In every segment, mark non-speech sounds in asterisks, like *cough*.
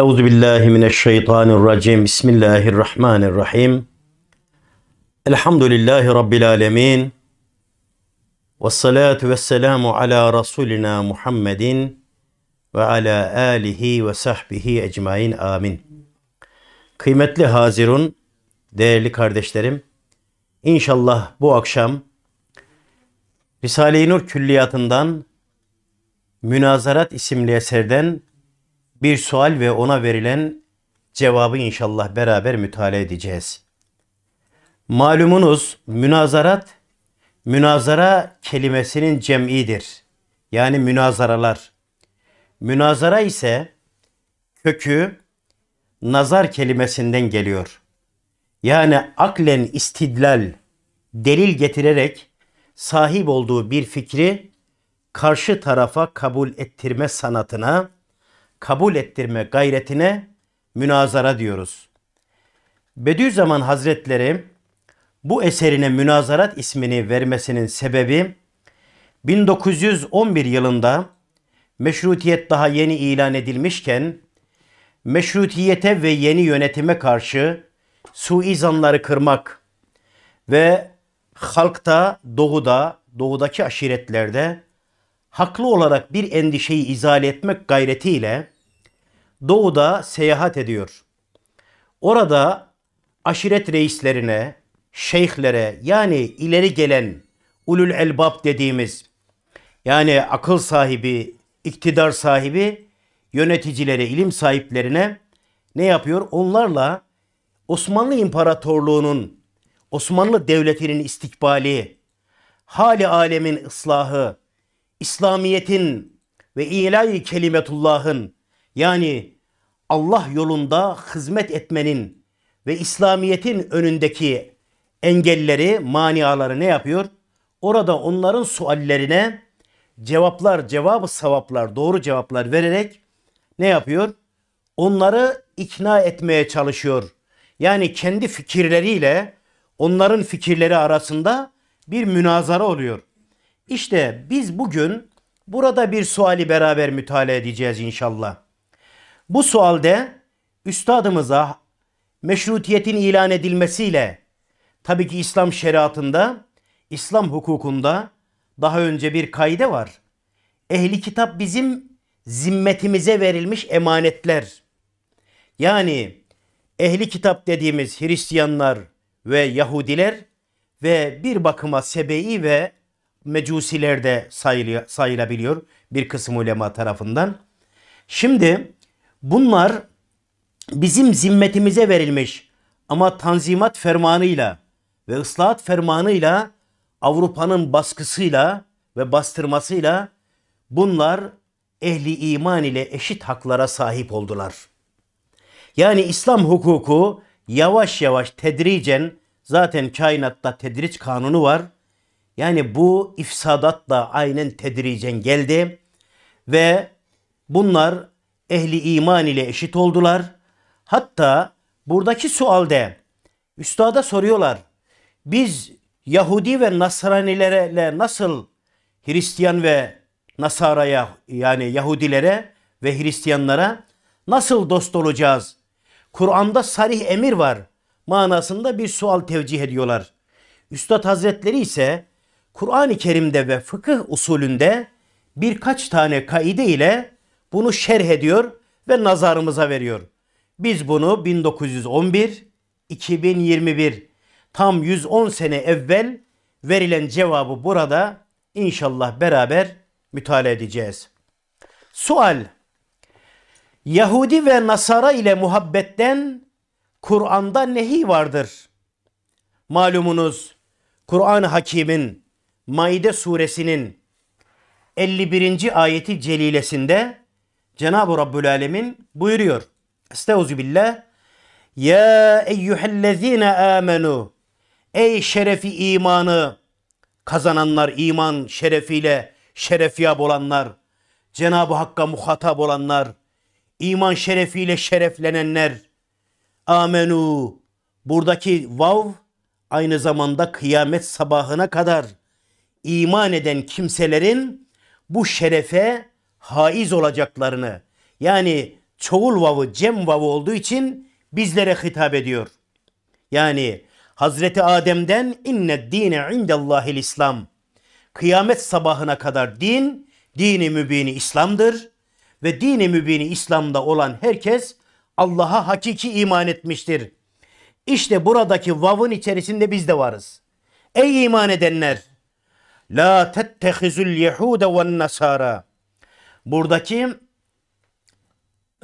Euzu billahi mineşşeytanirracim. Bismillahirrahmanirrahim. Elhamdülillahi rabbil alamin. Ves salatu vesselamu ala rasulina Muhammedin ve ala alihi ve sahbihi ecmaîn. Amin. Kıymetli Hazirun, değerli kardeşlerim, inşallah bu akşam Risale-i Nur Külliyatı'ndan Münazarat isimli eserden bir sual ve ona verilen cevabı inşallah beraber mütale edeceğiz. Malumunuz münazarat, münazara kelimesinin cem'idir. Yani münazaralar. Münazara ise kökü nazar kelimesinden geliyor. Yani aklen istidlal, delil getirerek sahip olduğu bir fikri karşı tarafa kabul ettirme sanatına kabul ettirme gayretine münazara diyoruz. Bediüzzaman Hazretleri bu eserine münazarat ismini vermesinin sebebi 1911 yılında meşrutiyet daha yeni ilan edilmişken meşrutiyete ve yeni yönetime karşı suizanları kırmak ve halkta, doğuda, doğudaki aşiretlerde haklı olarak bir endişeyi izale etmek gayretiyle doğuda seyahat ediyor. Orada aşiret reislerine, şeyhlere yani ileri gelen ulul elbab dediğimiz yani akıl sahibi, iktidar sahibi yöneticilere, ilim sahiplerine ne yapıyor? Onlarla Osmanlı İmparatorluğu'nun, Osmanlı Devleti'nin istikbali, hali alemin ıslahı, İslamiyet'in ve ilahi kelimetullah'ın yani Allah yolunda hizmet etmenin ve İslamiyet'in önündeki engelleri, maniaları ne yapıyor? Orada onların suallerine cevaplar, cevabı savaplar, doğru cevaplar vererek ne yapıyor? Onları ikna etmeye çalışıyor. Yani kendi fikirleriyle onların fikirleri arasında bir münazara oluyor. İşte biz bugün burada bir suali beraber mütale edeceğiz inşallah. Bu sualde üstadımıza meşrutiyetin ilan edilmesiyle tabii ki İslam şeriatında, İslam hukukunda daha önce bir kaide var. Ehli kitap bizim zimmetimize verilmiş emanetler. Yani ehli kitap dediğimiz Hristiyanlar ve Yahudiler ve bir bakıma Sebe'i ve mecusilerde sayılıyor, sayılabiliyor bir kısım ulema tarafından. Şimdi bunlar bizim zimmetimize verilmiş ama tanzimat fermanıyla ve ıslahat fermanıyla Avrupa'nın baskısıyla ve bastırmasıyla bunlar ehli iman ile eşit haklara sahip oldular. Yani İslam hukuku yavaş yavaş tedricen zaten kainatta tedriç kanunu var yani bu ifsadat da aynen tedricen geldi ve bunlar ehli iman ile eşit oldular. Hatta buradaki sualde üstada soruyorlar. Biz Yahudi ve Nasranilere nasıl Hristiyan ve Nasara'ya yani Yahudilere ve Hristiyanlara nasıl dost olacağız? Kur'an'da sarih emir var manasında bir sual tevcih ediyorlar. Üstad Hazretleri ise Kur'an-ı Kerim'de ve fıkıh usulünde birkaç tane kaide ile bunu şerh ediyor ve nazarımıza veriyor. Biz bunu 1911, 2021 tam 110 sene evvel verilen cevabı burada inşallah beraber mütale edeceğiz. Sual Yahudi ve Nasara ile muhabbetten Kur'an'da nehi vardır. Malumunuz Kur'an-ı Hakim'in Maide suresinin 51. ayeti celilesinde Cenab-ı Rabbül Alemin buyuruyor. Estaizu billah. Ya eyyühellezine amenu. Ey şerefi imanı kazananlar, iman şerefiyle şerefiyab olanlar, Cenab-ı Hakk'a muhatap olanlar, iman şerefiyle şereflenenler. Amenu. Buradaki vav aynı zamanda kıyamet sabahına kadar iman eden kimselerin bu şerefe haiz olacaklarını yani çoğul vavı cem vavı olduğu için bizlere hitap ediyor. Yani Hazreti Adem'den inne dine indellahil İslam. Kıyamet sabahına kadar din, dini mübini İslam'dır. Ve dini mübini İslam'da olan herkes Allah'a hakiki iman etmiştir. İşte buradaki vavın içerisinde biz de varız. Ey iman edenler! La tettehizül yehude ve nasara. Buradaki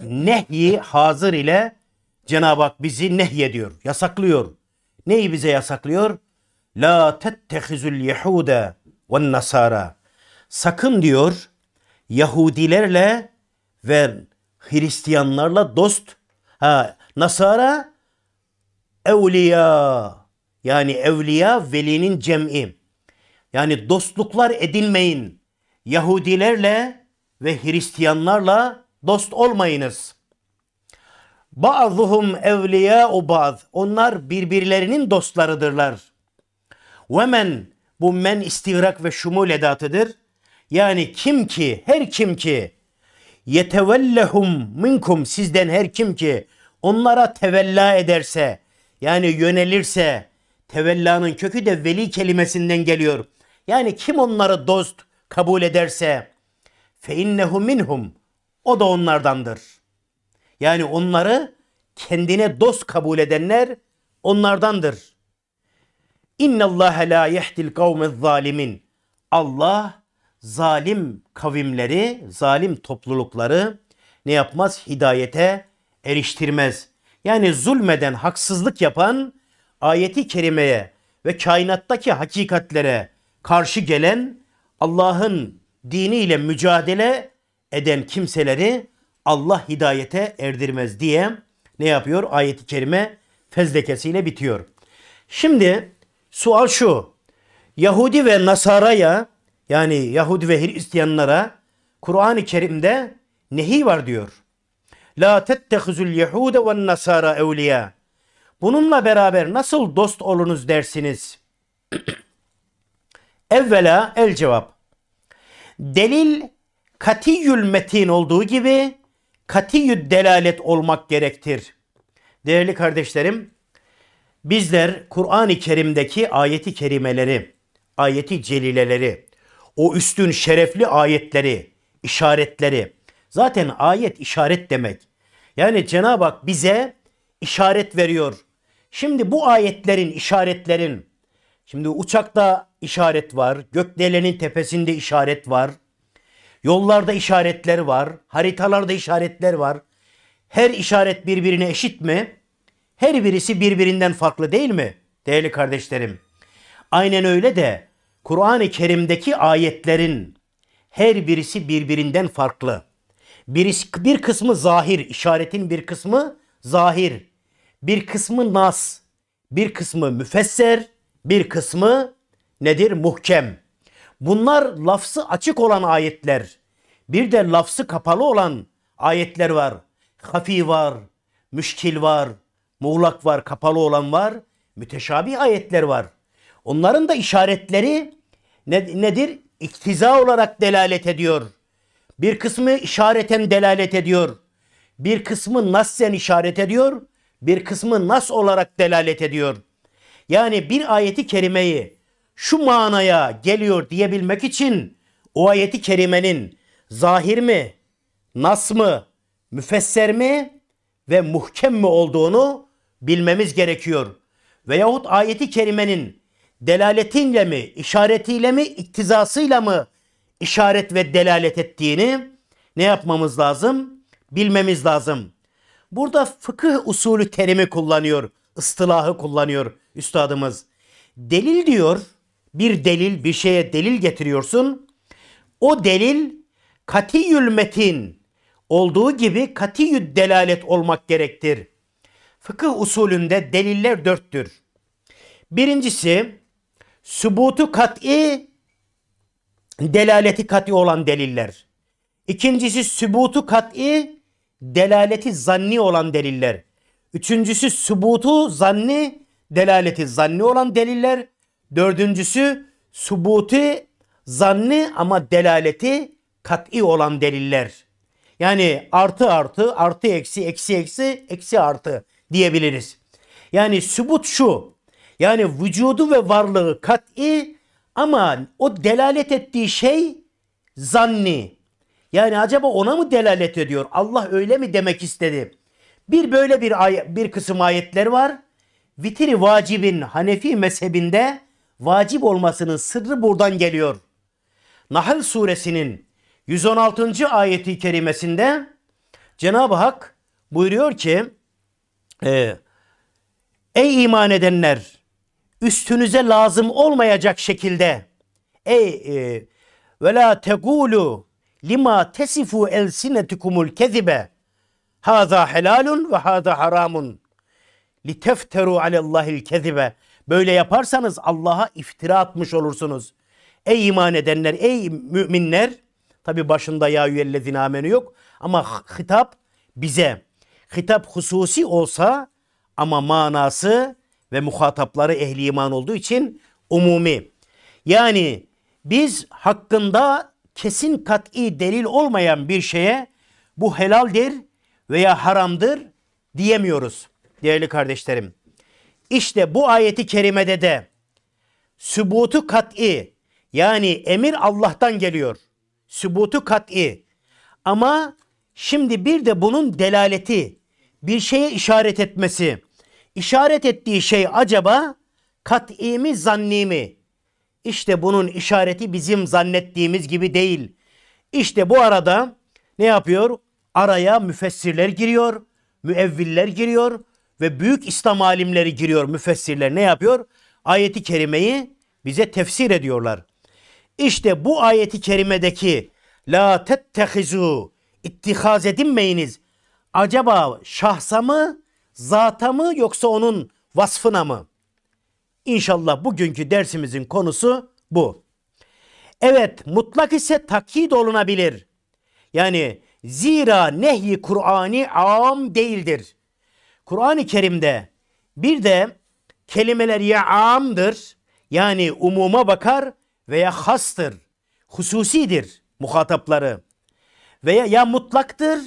nehyi hazır ile Cenab-ı Hak bizi nehyediyor, yasaklıyor. Neyi bize yasaklıyor? La tettehizül yehude ve nasara. Sakın diyor Yahudilerle ve Hristiyanlarla dost. Ha, Nasara evliya. Yani evliya velinin cem'i. Yani dostluklar edinmeyin. Yahudilerle ve Hristiyanlarla dost olmayınız. Ba'zuhum evliya'u ba'd. Onlar birbirlerinin dostlarıdırlar. Ve men bu men istivrak ve şumul edatıdır. Yani kim ki, her kim ki yetevellehum minkum sizden her kim ki onlara tevella ederse yani yönelirse tevellanın kökü de veli kelimesinden geliyor. Yani kim onları dost kabul ederse fe innehu minhum o da onlardandır. Yani onları kendine dost kabul edenler onlardandır. İnna la yehdil kavmiz zalimin. Allah zalim kavimleri, zalim toplulukları ne yapmaz? Hidayete eriştirmez. Yani zulmeden, haksızlık yapan ayeti kerimeye ve kainattaki hakikatlere karşı gelen Allah'ın diniyle mücadele eden kimseleri Allah hidayete erdirmez diye ne yapıyor? Ayet-i kerime fezlekesiyle bitiyor. Şimdi sual şu. Yahudi ve Nasara'ya yani Yahudi ve Hristiyanlara Kur'an-ı Kerim'de nehi var diyor. La tettehuzul yehude ve nasara evliya. Bununla beraber nasıl dost olunuz dersiniz? *clears throat* Evvela el cevap. Delil katiyül metin olduğu gibi katiyül delalet olmak gerektir. Değerli kardeşlerim, bizler Kur'an-ı Kerim'deki ayeti kerimeleri, ayeti celileleri, o üstün şerefli ayetleri, işaretleri. Zaten ayet işaret demek. Yani Cenab-ı Hak bize işaret veriyor. Şimdi bu ayetlerin, işaretlerin Şimdi uçakta işaret var. Gökdelenin tepesinde işaret var. Yollarda işaretler var. Haritalarda işaretler var. Her işaret birbirine eşit mi? Her birisi birbirinden farklı değil mi? Değerli kardeşlerim. Aynen öyle de Kur'an-ı Kerim'deki ayetlerin her birisi birbirinden farklı. Birisi, bir kısmı zahir, işaretin bir kısmı zahir. Bir kısmı nas, bir kısmı müfesser, bir kısmı nedir? Muhkem. Bunlar lafzı açık olan ayetler. Bir de lafzı kapalı olan ayetler var. Hafi var, müşkil var, muğlak var, kapalı olan var. Müteşabih ayetler var. Onların da işaretleri ne, nedir? İktiza olarak delalet ediyor. Bir kısmı işareten delalet ediyor. Bir kısmı nassen işaret ediyor. Bir kısmı nas olarak delalet ediyor. Yani bir ayeti kerimeyi şu manaya geliyor diyebilmek için o ayeti kerimenin zahir mi, nas mı, müfesser mi ve muhkem mi olduğunu bilmemiz gerekiyor. Veyahut ayeti kerimenin delaletinle mi, işaretiyle mi, iktizasıyla mı işaret ve delalet ettiğini ne yapmamız lazım? Bilmemiz lazım. Burada fıkıh usulü terimi kullanıyor, ıstılahı kullanıyor üstadımız. Delil diyor, bir delil, bir şeye delil getiriyorsun. O delil katiyül metin olduğu gibi katiyül delalet olmak gerektir. Fıkıh usulünde deliller dörttür. Birincisi, sübutu kat'i, delaleti kat'i olan deliller. İkincisi, sübutu kat'i, delaleti zanni olan deliller. Üçüncüsü sübutu zanni, delaleti zanni olan deliller. Dördüncüsü subuti zanni ama delaleti kat'i olan deliller. Yani artı artı, artı eksi, eksi eksi, eksi artı diyebiliriz. Yani sübut şu. Yani vücudu ve varlığı kat'i ama o delalet ettiği şey zanni. Yani acaba ona mı delalet ediyor? Allah öyle mi demek istedi? Bir böyle bir ay bir kısım ayetler var vitri vacibin Hanefi mezhebinde vacip olmasının sırrı buradan geliyor. Nahl suresinin 116. ayeti kerimesinde Cenab-ı Hak buyuruyor ki e, Ey iman edenler üstünüze lazım olmayacak şekilde ey e, ve la tegulu lima tesifu elsinetukumul kezibe haza helalun ve haza haramun litefteru alellahil kezibe. Böyle yaparsanız Allah'a iftira atmış olursunuz. Ey iman edenler, ey müminler. Tabi başında ya yüellezine amenu yok. Ama hitap bize. Hitap hususi olsa ama manası ve muhatapları ehli iman olduğu için umumi. Yani biz hakkında kesin kat'i delil olmayan bir şeye bu helaldir veya haramdır diyemiyoruz değerli kardeşlerim. İşte bu ayeti kerimede de sübutu kat'i yani emir Allah'tan geliyor. Sübutu kat'i. Ama şimdi bir de bunun delaleti, bir şeye işaret etmesi. İşaret ettiği şey acaba kat'i mi zanni mi? İşte bunun işareti bizim zannettiğimiz gibi değil. İşte bu arada ne yapıyor? Araya müfessirler giriyor, müevviller giriyor, ve büyük İslam alimleri giriyor müfessirler ne yapıyor? Ayeti kerimeyi bize tefsir ediyorlar. İşte bu ayeti kerimedeki la tettehizu ittihaz edinmeyiniz. Acaba şahsa mı, zata mı yoksa onun vasfına mı? İnşallah bugünkü dersimizin konusu bu. Evet mutlak ise takid olunabilir. Yani zira nehi Kur'anı am değildir. Kur'an-ı Kerim'de bir de kelimeler ya amdır yani umuma bakar veya hastır, hususidir muhatapları veya ya mutlaktır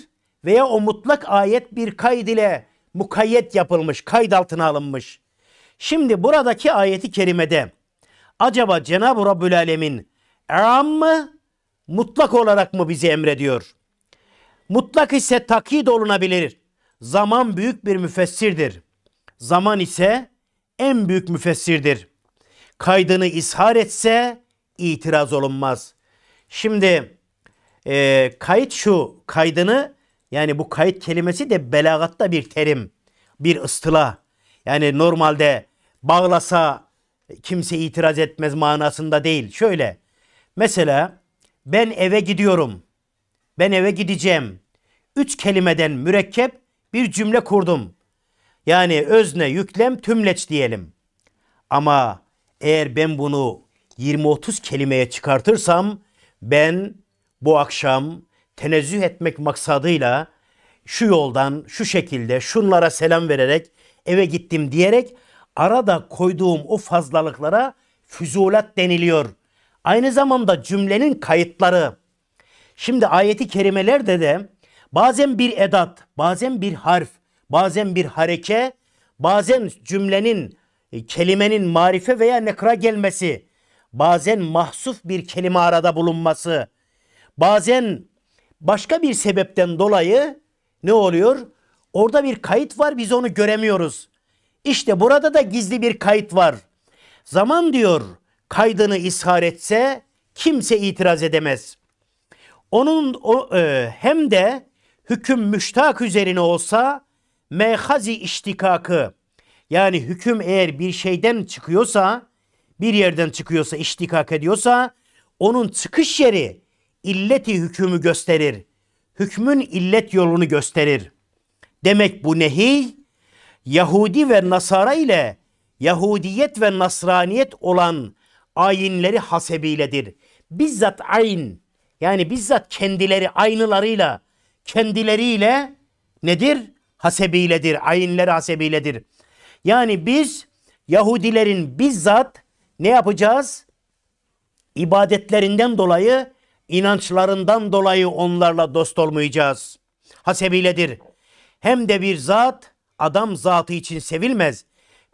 veya o mutlak ayet bir kayd ile mukayyet yapılmış, kayd altına alınmış. Şimdi buradaki ayeti kerimede acaba Cenab-ı Rabbül Alemin am mı mutlak olarak mı bizi emrediyor? Mutlak ise takid olunabilir. Zaman büyük bir müfessirdir. Zaman ise en büyük müfessirdir. Kaydını ishar etse itiraz olunmaz. Şimdi e, kayıt şu kaydını yani bu kayıt kelimesi de belagatta bir terim, bir ıstıla. Yani normalde bağlasa kimse itiraz etmez manasında değil. Şöyle mesela ben eve gidiyorum. Ben eve gideceğim. Üç kelimeden mürekkep bir cümle kurdum. Yani özne, yüklem, tümleç diyelim. Ama eğer ben bunu 20-30 kelimeye çıkartırsam ben bu akşam tenezzüh etmek maksadıyla şu yoldan, şu şekilde, şunlara selam vererek eve gittim diyerek arada koyduğum o fazlalıklara füzulat deniliyor. Aynı zamanda cümlenin kayıtları. Şimdi ayeti kerimelerde de Bazen bir edat, bazen bir harf, bazen bir hareke, bazen cümlenin, e, kelimenin marife veya nekra gelmesi, bazen mahsuf bir kelime arada bulunması, bazen başka bir sebepten dolayı ne oluyor? Orada bir kayıt var biz onu göremiyoruz. İşte burada da gizli bir kayıt var. Zaman diyor kaydını ishar etse kimse itiraz edemez. Onun o, e, hem de hüküm müştak üzerine olsa mehazi iştikakı yani hüküm eğer bir şeyden çıkıyorsa bir yerden çıkıyorsa iştikak ediyorsa onun çıkış yeri illeti hükümü gösterir. Hükmün illet yolunu gösterir. Demek bu nehiy Yahudi ve Nasara ile Yahudiyet ve Nasraniyet olan ayinleri hasebiyledir. Bizzat ayn yani bizzat kendileri aynılarıyla kendileriyle nedir? Hasebiyledir. Ayinleri hasebiyledir. Yani biz Yahudilerin bizzat ne yapacağız? İbadetlerinden dolayı, inançlarından dolayı onlarla dost olmayacağız. Hasebiledir. Hem de bir zat adam zatı için sevilmez.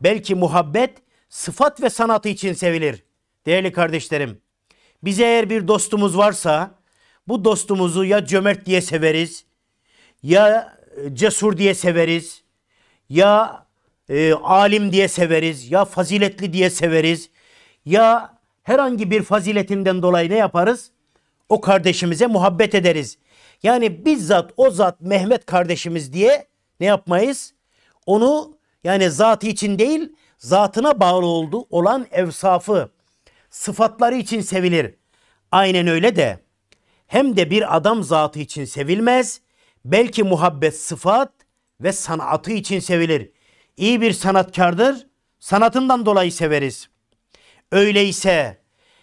Belki muhabbet sıfat ve sanatı için sevilir. Değerli kardeşlerim, bize eğer bir dostumuz varsa, bu dostumuzu ya cömert diye severiz, ya e, cesur diye severiz, ya e, alim diye severiz, ya faziletli diye severiz, ya herhangi bir faziletinden dolayı ne yaparız? O kardeşimize muhabbet ederiz. Yani bizzat o zat Mehmet kardeşimiz diye ne yapmayız? Onu yani zatı için değil, zatına bağlı olduğu olan evsafı, sıfatları için sevilir. Aynen öyle de hem de bir adam zatı için sevilmez. Belki muhabbet sıfat ve sanatı için sevilir. İyi bir sanatkardır. Sanatından dolayı severiz. Öyleyse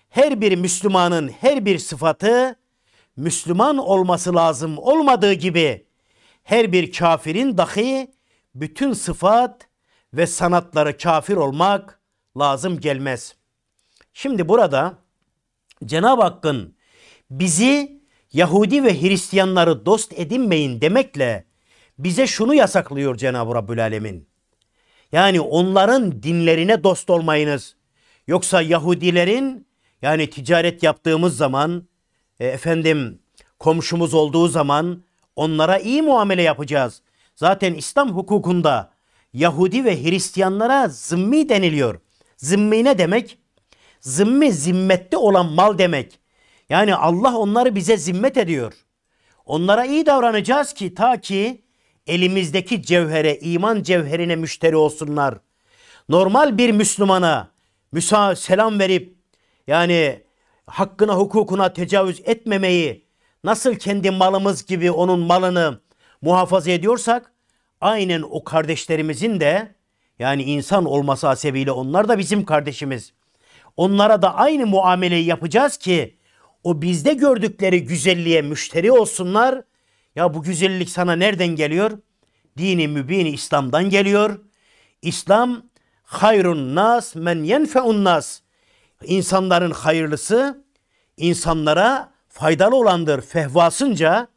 her bir Müslümanın her bir sıfatı Müslüman olması lazım olmadığı gibi her bir kafirin dahi bütün sıfat ve sanatları kafir olmak lazım gelmez. Şimdi burada Cenab-ı Hakk'ın bizi Yahudi ve Hristiyanları dost edinmeyin demekle bize şunu yasaklıyor Cenab-ı Rabbül Alemin. Yani onların dinlerine dost olmayınız. Yoksa Yahudilerin yani ticaret yaptığımız zaman e, efendim komşumuz olduğu zaman onlara iyi muamele yapacağız. Zaten İslam hukukunda Yahudi ve Hristiyanlara zımmi deniliyor. Zımmi ne demek? Zımmi zimmette olan mal demek. Yani Allah onları bize zimmet ediyor. Onlara iyi davranacağız ki ta ki elimizdeki cevhere, iman cevherine müşteri olsunlar. Normal bir Müslümana müsa selam verip yani hakkına hukukuna tecavüz etmemeyi nasıl kendi malımız gibi onun malını muhafaza ediyorsak aynen o kardeşlerimizin de yani insan olması hasebiyle onlar da bizim kardeşimiz. Onlara da aynı muameleyi yapacağız ki o bizde gördükleri güzelliğe müşteri olsunlar. Ya bu güzellik sana nereden geliyor? Dini mübini İslam'dan geliyor. İslam hayrun nas men yenfeun nas. İnsanların hayırlısı insanlara faydalı olandır fehvasınca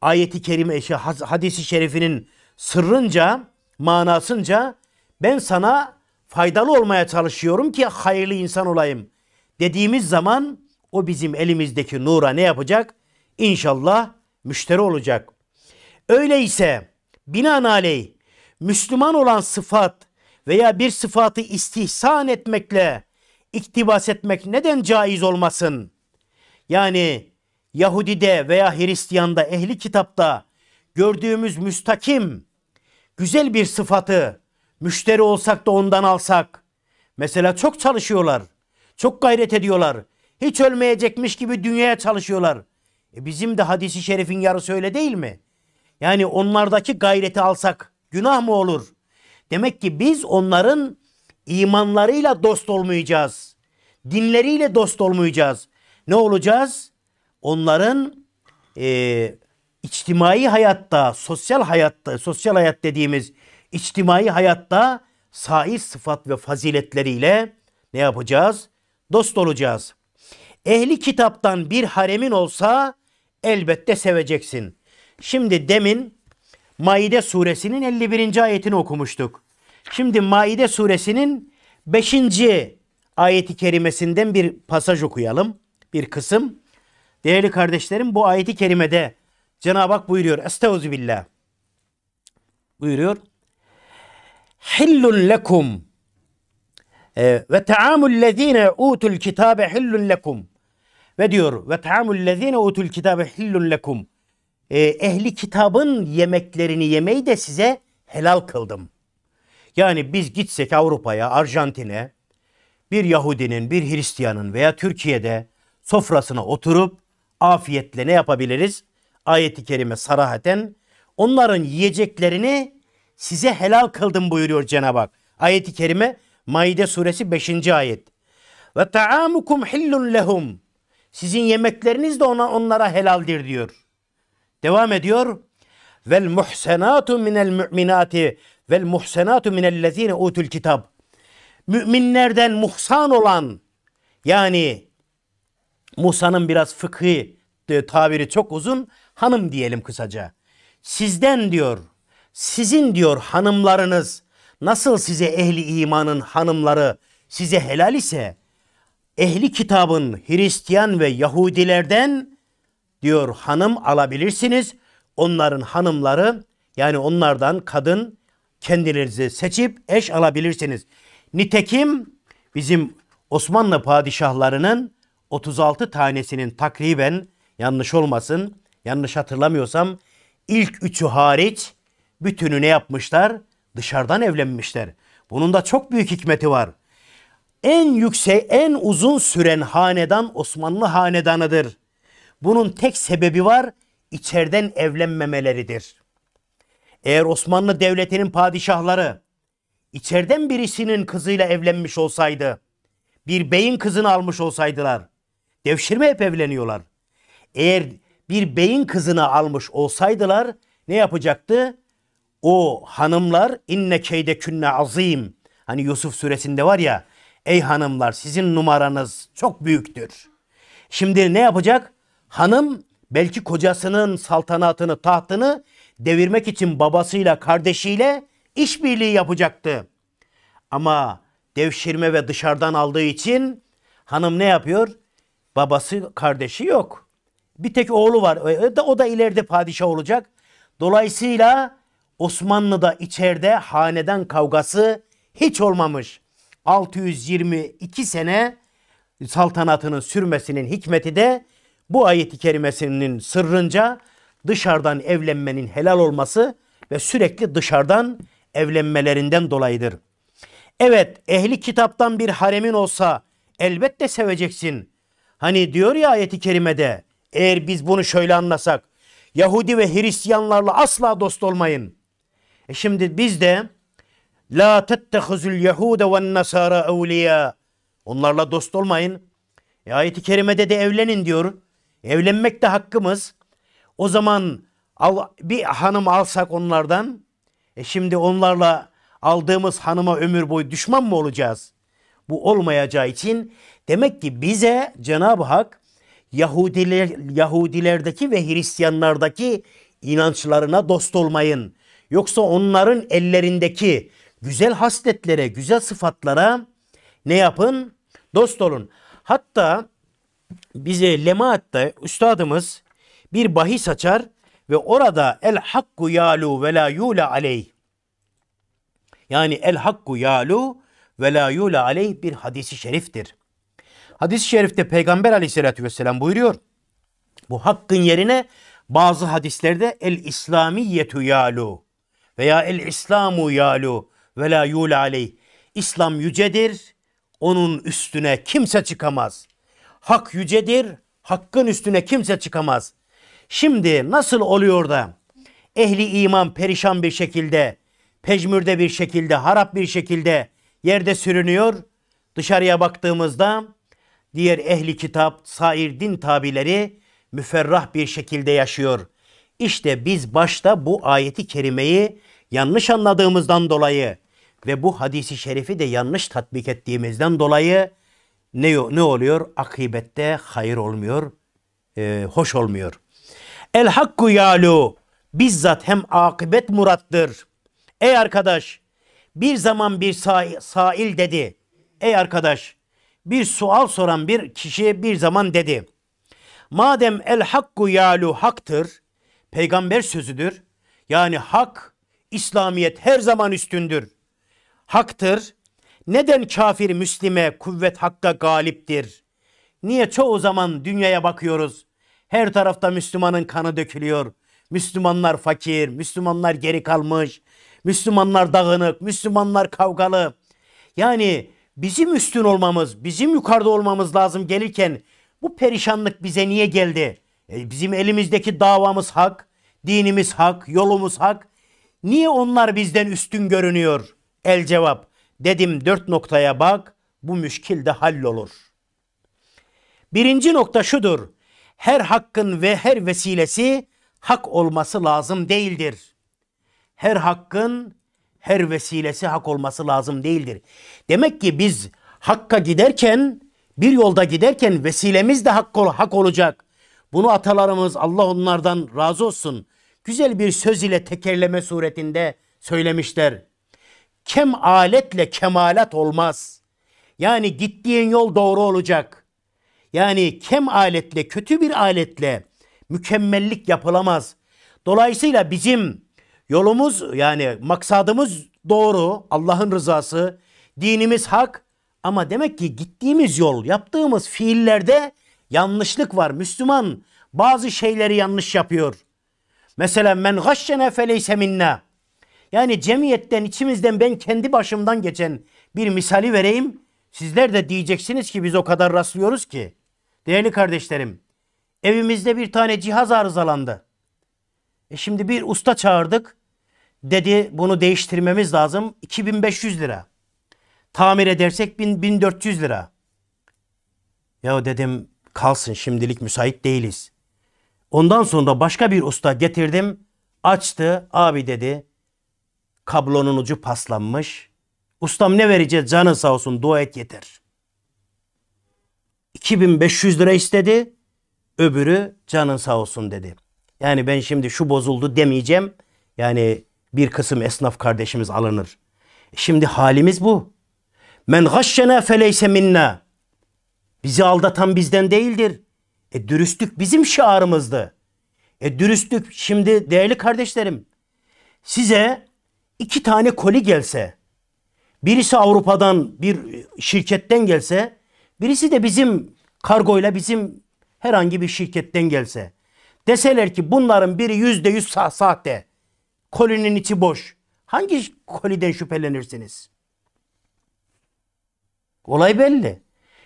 ayeti kerime hadisi şerifinin sırrınca manasınca ben sana faydalı olmaya çalışıyorum ki hayırlı insan olayım dediğimiz zaman o bizim elimizdeki nura ne yapacak? İnşallah müşteri olacak. Öyleyse binaenaleyh Müslüman olan sıfat veya bir sıfatı istihsan etmekle iktibas etmek neden caiz olmasın? Yani Yahudi'de veya Hristiyan'da ehli kitapta gördüğümüz müstakim güzel bir sıfatı müşteri olsak da ondan alsak. Mesela çok çalışıyorlar. Çok gayret ediyorlar. Hiç ölmeyecekmiş gibi dünyaya çalışıyorlar. E bizim de hadisi şerifin yarısı öyle değil mi? Yani onlardaki gayreti alsak günah mı olur? Demek ki biz onların imanlarıyla dost olmayacağız. Dinleriyle dost olmayacağız. Ne olacağız? Onların e, içtimai hayatta, sosyal hayatta, sosyal hayat dediğimiz içtimai hayatta sahih sıfat ve faziletleriyle ne yapacağız? Dost olacağız ehli kitaptan bir haremin olsa elbette seveceksin. Şimdi demin Maide suresinin 51. ayetini okumuştuk. Şimdi Maide suresinin 5. ayeti kerimesinden bir pasaj okuyalım. Bir kısım. Değerli kardeşlerim bu ayeti kerimede Cenab-ı Hak buyuruyor. billah Buyuruyor. Hillun lekum e, ve teamul lezine utul kitabe hillun lekum. Ve diyor ve ta'amul lezine utul kitabe hillun lekum. E, ehli kitabın yemeklerini yemeyi de size helal kıldım. Yani biz gitsek Avrupa'ya, Arjantin'e bir Yahudinin, bir Hristiyanın veya Türkiye'de sofrasına oturup afiyetle ne yapabiliriz? Ayeti kerime sarahaten onların yiyeceklerini size helal kıldım buyuruyor Cenab-ı Hak. Ayeti kerime Maide suresi 5. ayet. Ve ta'amukum hillun lehum. Sizin yemekleriniz de ona onlara helaldir diyor. Devam ediyor. Vel muhsenatu minel mu'minati vel muhsenatu minellezine utul kitab. Müminlerden muhsan olan yani Musa'nın biraz fıkhi e, tabiri çok uzun. Hanım diyelim kısaca. Sizden diyor, sizin diyor hanımlarınız nasıl size ehli imanın hanımları size helal ise ehli kitabın Hristiyan ve Yahudilerden diyor hanım alabilirsiniz. Onların hanımları yani onlardan kadın kendinizi seçip eş alabilirsiniz. Nitekim bizim Osmanlı padişahlarının 36 tanesinin takriben yanlış olmasın yanlış hatırlamıyorsam ilk üçü hariç bütünü ne yapmışlar? Dışarıdan evlenmişler. Bunun da çok büyük hikmeti var en yüksek, en uzun süren hanedan Osmanlı hanedanıdır. Bunun tek sebebi var, içeriden evlenmemeleridir. Eğer Osmanlı Devleti'nin padişahları içeriden birisinin kızıyla evlenmiş olsaydı, bir beyin kızını almış olsaydılar, devşirme hep evleniyorlar. Eğer bir beyin kızını almış olsaydılar ne yapacaktı? O hanımlar inne keyde künne azim. Hani Yusuf suresinde var ya Ey hanımlar sizin numaranız çok büyüktür. Şimdi ne yapacak? Hanım belki kocasının saltanatını, tahtını devirmek için babasıyla, kardeşiyle işbirliği yapacaktı. Ama devşirme ve dışarıdan aldığı için hanım ne yapıyor? Babası, kardeşi yok. Bir tek oğlu var. E, e, o da ileride padişah olacak. Dolayısıyla Osmanlı'da içeride haneden kavgası hiç olmamış. 622 sene saltanatının sürmesinin hikmeti de bu ayeti kerimesinin sırrınca dışarıdan evlenmenin helal olması ve sürekli dışarıdan evlenmelerinden dolayıdır. Evet ehli kitaptan bir haremin olsa elbette seveceksin. Hani diyor ya ayeti kerimede eğer biz bunu şöyle anlasak Yahudi ve Hristiyanlarla asla dost olmayın. E şimdi biz de La tettehuzul yehude ve nasara evliya. Onlarla dost olmayın. E, ayeti kerimede de evlenin diyor. Evlenmek de hakkımız. O zaman al, bir hanım alsak onlardan. E şimdi onlarla aldığımız hanıma ömür boyu düşman mı olacağız? Bu olmayacağı için demek ki bize Cenab-ı Hak Yahudiler, Yahudilerdeki ve Hristiyanlardaki inançlarına dost olmayın. Yoksa onların ellerindeki güzel hasletlere, güzel sıfatlara ne yapın? Dost olun. Hatta bize Lemaat'ta üstadımız bir bahis açar ve orada el hakku yalu ve la yula aleyh. Yani el hakku yalu ve la yula aleyh bir hadisi şeriftir. Hadis-i şerifte Peygamber aleyhissalatü vesselam buyuruyor. Bu hakkın yerine bazı hadislerde el İslamiyetu yalu veya el İslamu yalu ve la yul aleyh. İslam yücedir, onun üstüne kimse çıkamaz. Hak yücedir, hakkın üstüne kimse çıkamaz. Şimdi nasıl oluyor da ehli iman perişan bir şekilde, pecmürde bir şekilde, harap bir şekilde yerde sürünüyor. Dışarıya baktığımızda diğer ehli kitap, sair din tabileri müferrah bir şekilde yaşıyor. İşte biz başta bu ayeti kerimeyi yanlış anladığımızdan dolayı ve bu hadisi şerifi de yanlış tatbik ettiğimizden dolayı ne, ne oluyor? Akibette hayır olmuyor, e, hoş olmuyor. El hakku yalu bizzat hem akibet murattır. Ey arkadaş bir zaman bir sa- sail dedi. Ey arkadaş bir sual soran bir kişi bir zaman dedi. Madem el hakku yalu haktır, peygamber sözüdür. Yani hak, İslamiyet her zaman üstündür haktır? Neden kafir Müslime kuvvet hakka galiptir? Niye çoğu zaman dünyaya bakıyoruz? Her tarafta Müslümanın kanı dökülüyor. Müslümanlar fakir, Müslümanlar geri kalmış, Müslümanlar dağınık, Müslümanlar kavgalı. Yani bizim üstün olmamız, bizim yukarıda olmamız lazım gelirken bu perişanlık bize niye geldi? E bizim elimizdeki davamız hak, dinimiz hak, yolumuz hak. Niye onlar bizden üstün görünüyor?'' El cevap dedim dört noktaya bak bu müşkil de hallolur. Birinci nokta şudur. Her hakkın ve her vesilesi hak olması lazım değildir. Her hakkın her vesilesi hak olması lazım değildir. Demek ki biz hakka giderken bir yolda giderken vesilemiz de hak, ol, hak olacak. Bunu atalarımız Allah onlardan razı olsun. Güzel bir söz ile tekerleme suretinde söylemişler kem aletle kemalat olmaz. Yani gittiğin yol doğru olacak. Yani kem aletle kötü bir aletle mükemmellik yapılamaz. Dolayısıyla bizim yolumuz yani maksadımız doğru, Allah'ın rızası, dinimiz hak ama demek ki gittiğimiz yol, yaptığımız fiillerde yanlışlık var. Müslüman bazı şeyleri yanlış yapıyor. Mesela men gaşşene feleyse minna. Yani cemiyetten içimizden ben kendi başımdan geçen bir misali vereyim. Sizler de diyeceksiniz ki biz o kadar rastlıyoruz ki. Değerli kardeşlerim evimizde bir tane cihaz arızalandı. E şimdi bir usta çağırdık. Dedi bunu değiştirmemiz lazım. 2500 lira. Tamir edersek 1400 lira. Ya dedim kalsın şimdilik müsait değiliz. Ondan sonra başka bir usta getirdim. Açtı abi dedi Kablonun ucu paslanmış. Ustam ne vereceğiz canın sağ olsun dua et yeter. 2500 lira istedi. Öbürü canın sağ olsun dedi. Yani ben şimdi şu bozuldu demeyeceğim. Yani bir kısım esnaf kardeşimiz alınır. E şimdi halimiz bu. Men gaşşena feleyse minna. Bizi aldatan bizden değildir. E dürüstlük bizim şiarımızdı. E dürüstlük şimdi değerli kardeşlerim size iki tane koli gelse, birisi Avrupa'dan bir şirketten gelse, birisi de bizim kargoyla bizim herhangi bir şirketten gelse. Deseler ki bunların biri yüzde yüz sa sahte. Kolinin içi boş. Hangi koliden şüphelenirsiniz? Olay belli.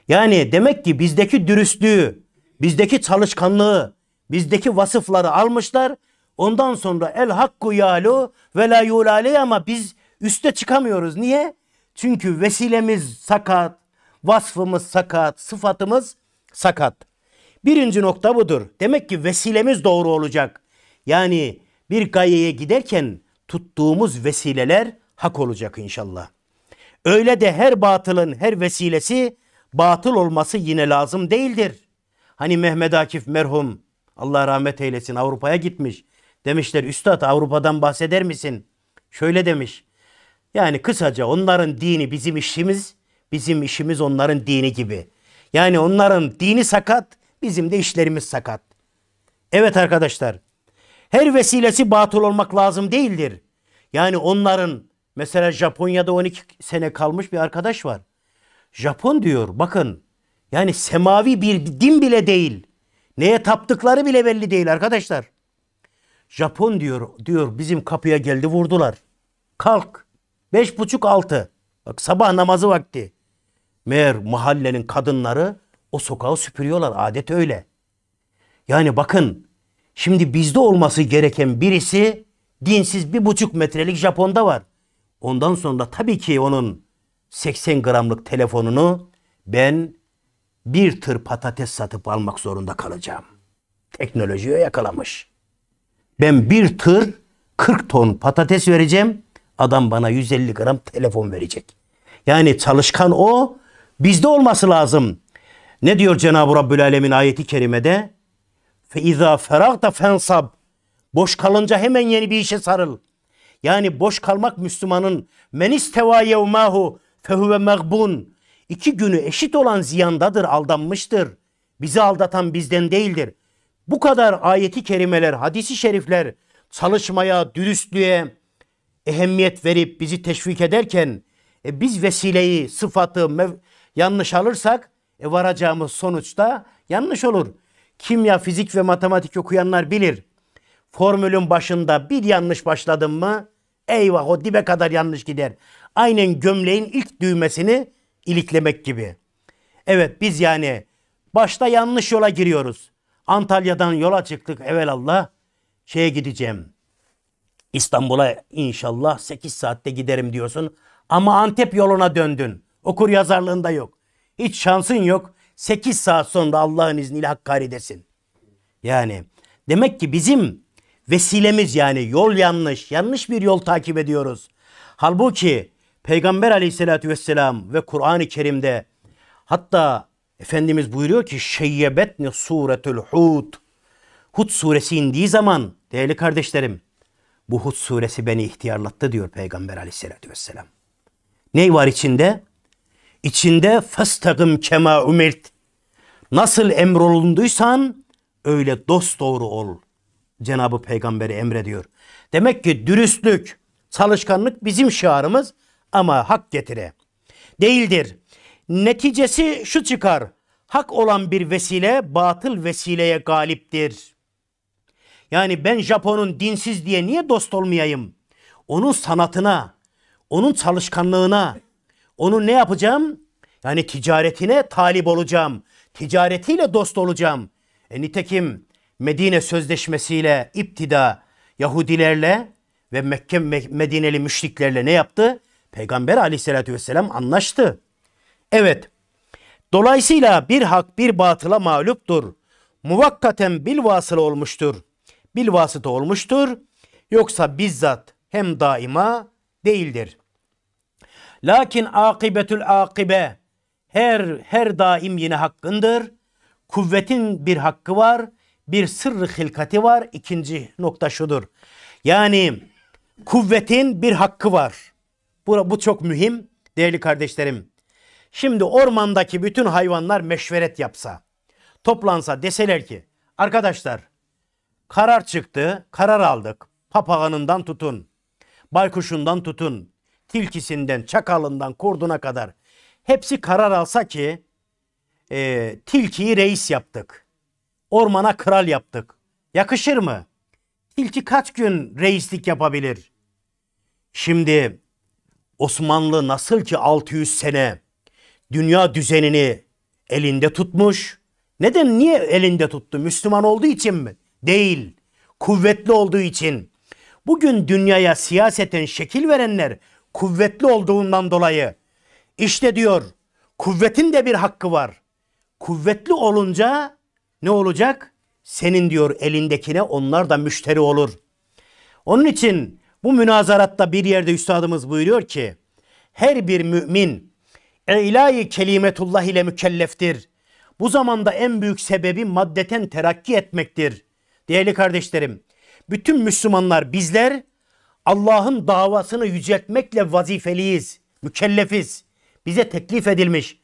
Yani demek ki bizdeki dürüstlüğü, bizdeki çalışkanlığı, bizdeki vasıfları almışlar Ondan sonra el hakku yalu ve la yulale ama biz üste çıkamıyoruz. Niye? Çünkü vesilemiz sakat, vasfımız sakat, sıfatımız sakat. Birinci nokta budur. Demek ki vesilemiz doğru olacak. Yani bir gayeye giderken tuttuğumuz vesileler hak olacak inşallah. Öyle de her batılın her vesilesi batıl olması yine lazım değildir. Hani Mehmet Akif merhum Allah rahmet eylesin Avrupa'ya gitmiş. Demişler üstad Avrupa'dan bahseder misin? Şöyle demiş. Yani kısaca onların dini bizim işimiz, bizim işimiz onların dini gibi. Yani onların dini sakat, bizim de işlerimiz sakat. Evet arkadaşlar. Her vesilesi batıl olmak lazım değildir. Yani onların mesela Japonya'da 12 sene kalmış bir arkadaş var. Japon diyor bakın yani semavi bir din bile değil. Neye taptıkları bile belli değil arkadaşlar. Japon diyor diyor bizim kapıya geldi vurdular. Kalk. Beş buçuk altı. Bak sabah namazı vakti. Meğer mahallenin kadınları o sokağı süpürüyorlar. Adet öyle. Yani bakın şimdi bizde olması gereken birisi dinsiz bir buçuk metrelik Japon'da var. Ondan sonra tabii ki onun 80 gramlık telefonunu ben bir tır patates satıp almak zorunda kalacağım. Teknolojiye yakalamış. Ben bir tır 40 ton patates vereceğim. Adam bana 150 gram telefon verecek. Yani çalışkan o bizde olması lazım. Ne diyor Cenab-ı Rabbül Alemin ayeti kerimede? فَاِذَا فَرَغْتَ fensab Boş kalınca hemen yeni bir işe sarıl. Yani boş kalmak Müslümanın men isteva yevmahu fehuve megbun. İki günü eşit olan ziyandadır, aldanmıştır. Bizi aldatan bizden değildir. Bu kadar ayeti kerimeler, hadisi şerifler çalışmaya, dürüstlüğe ehemmiyet verip bizi teşvik ederken e, biz vesileyi, sıfatı mev- yanlış alırsak e, varacağımız sonuçta yanlış olur. Kimya, fizik ve matematik okuyanlar bilir. Formülün başında bir yanlış başladın mı eyvah o dibe kadar yanlış gider. Aynen gömleğin ilk düğmesini iliklemek gibi. Evet biz yani başta yanlış yola giriyoruz. Antalya'dan yola çıktık evelallah. Şeye gideceğim. İstanbul'a inşallah 8 saatte giderim diyorsun. Ama Antep yoluna döndün. Okur yazarlığında yok. Hiç şansın yok. 8 saat sonra Allah'ın izniyle Hakkari'desin. Yani demek ki bizim vesilemiz yani yol yanlış. Yanlış bir yol takip ediyoruz. Halbuki Peygamber aleyhissalatü vesselam ve Kur'an-ı Kerim'de hatta Efendimiz buyuruyor ki şeyyebetni suretül hud. Hud suresi indiği zaman değerli kardeşlerim bu Hud suresi beni ihtiyarlattı diyor Peygamber aleyhissalatü vesselam. Ney var içinde? İçinde festagım kema umirt. Nasıl emrolunduysan öyle dost doğru ol. Cenabı Peygamberi emrediyor. Demek ki dürüstlük, çalışkanlık bizim şiarımız ama hak getire. Değildir Neticesi şu çıkar. Hak olan bir vesile batıl vesileye galiptir. Yani ben Japon'un dinsiz diye niye dost olmayayım? Onun sanatına, onun çalışkanlığına, onun ne yapacağım? Yani ticaretine talip olacağım. Ticaretiyle dost olacağım. E nitekim Medine Sözleşmesi'yle iptida Yahudilerle ve Mekke Medineli müşriklerle ne yaptı? Peygamber aleyhissalatü vesselam anlaştı. Evet. Dolayısıyla bir hak bir batıla mağluptur. Muvakkaten bil vasıl olmuştur. Bil vasıta olmuştur. Yoksa bizzat hem daima değildir. Lakin akibetül akibe her her daim yine hakkındır. Kuvvetin bir hakkı var, bir sırrı hilkati var. İkinci nokta şudur. Yani kuvvetin bir hakkı var. Bu, bu çok mühim değerli kardeşlerim. Şimdi ormandaki bütün hayvanlar meşveret yapsa, toplansa deseler ki arkadaşlar karar çıktı, karar aldık. Papağanından tutun, baykuşundan tutun, tilkisinden, çakalından, kurduna kadar hepsi karar alsa ki e, tilkiyi reis yaptık. Ormana kral yaptık. Yakışır mı? Tilki kaç gün reislik yapabilir? Şimdi Osmanlı nasıl ki 600 sene dünya düzenini elinde tutmuş. Neden niye elinde tuttu? Müslüman olduğu için mi? Değil. Kuvvetli olduğu için. Bugün dünyaya siyaseten şekil verenler kuvvetli olduğundan dolayı işte diyor kuvvetin de bir hakkı var. Kuvvetli olunca ne olacak? Senin diyor elindekine onlar da müşteri olur. Onun için bu münazaratta bir yerde üstadımız buyuruyor ki her bir mümin İlahi kelimetullah ile mükelleftir. Bu zamanda en büyük sebebi maddeten terakki etmektir. Değerli kardeşlerim, bütün Müslümanlar bizler Allah'ın davasını yüceltmekle vazifeliyiz, mükellefiz. Bize teklif edilmiş.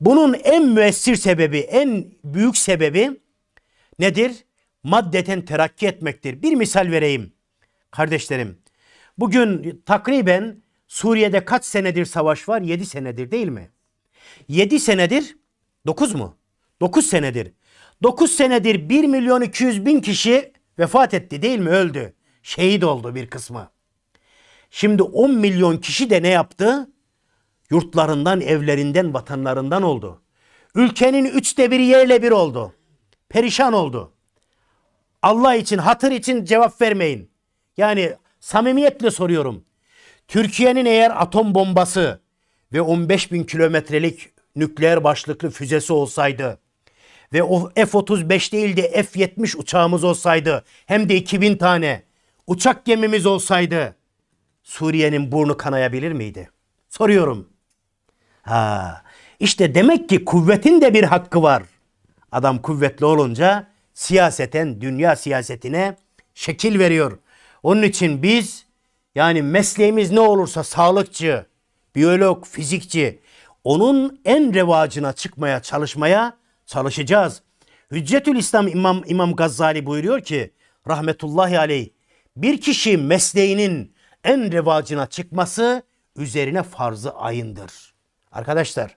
Bunun en müessir sebebi, en büyük sebebi nedir? Maddeten terakki etmektir. Bir misal vereyim kardeşlerim. Bugün takriben Suriye'de kaç senedir savaş var? 7 senedir değil mi? 7 senedir 9 mu? 9 senedir. 9 senedir 1 milyon 200 bin kişi vefat etti değil mi? Öldü. Şehit oldu bir kısmı. Şimdi 10 milyon kişi de ne yaptı? Yurtlarından, evlerinden, vatanlarından oldu. Ülkenin üçte biri yerle bir oldu. Perişan oldu. Allah için, hatır için cevap vermeyin. Yani samimiyetle soruyorum. Türkiye'nin eğer atom bombası ve 15 bin kilometrelik nükleer başlıklı füzesi olsaydı ve o F-35 değil de F-70 uçağımız olsaydı hem de 2000 tane uçak gemimiz olsaydı Suriye'nin burnu kanayabilir miydi? Soruyorum. Ha, işte demek ki kuvvetin de bir hakkı var. Adam kuvvetli olunca siyaseten dünya siyasetine şekil veriyor. Onun için biz yani mesleğimiz ne olursa sağlıkçı, biyolog, fizikçi onun en revacına çıkmaya çalışmaya çalışacağız. Hüccetül İslam İmam, İmam Gazali buyuruyor ki rahmetullahi aleyh bir kişi mesleğinin en revacına çıkması üzerine farzı ayındır. Arkadaşlar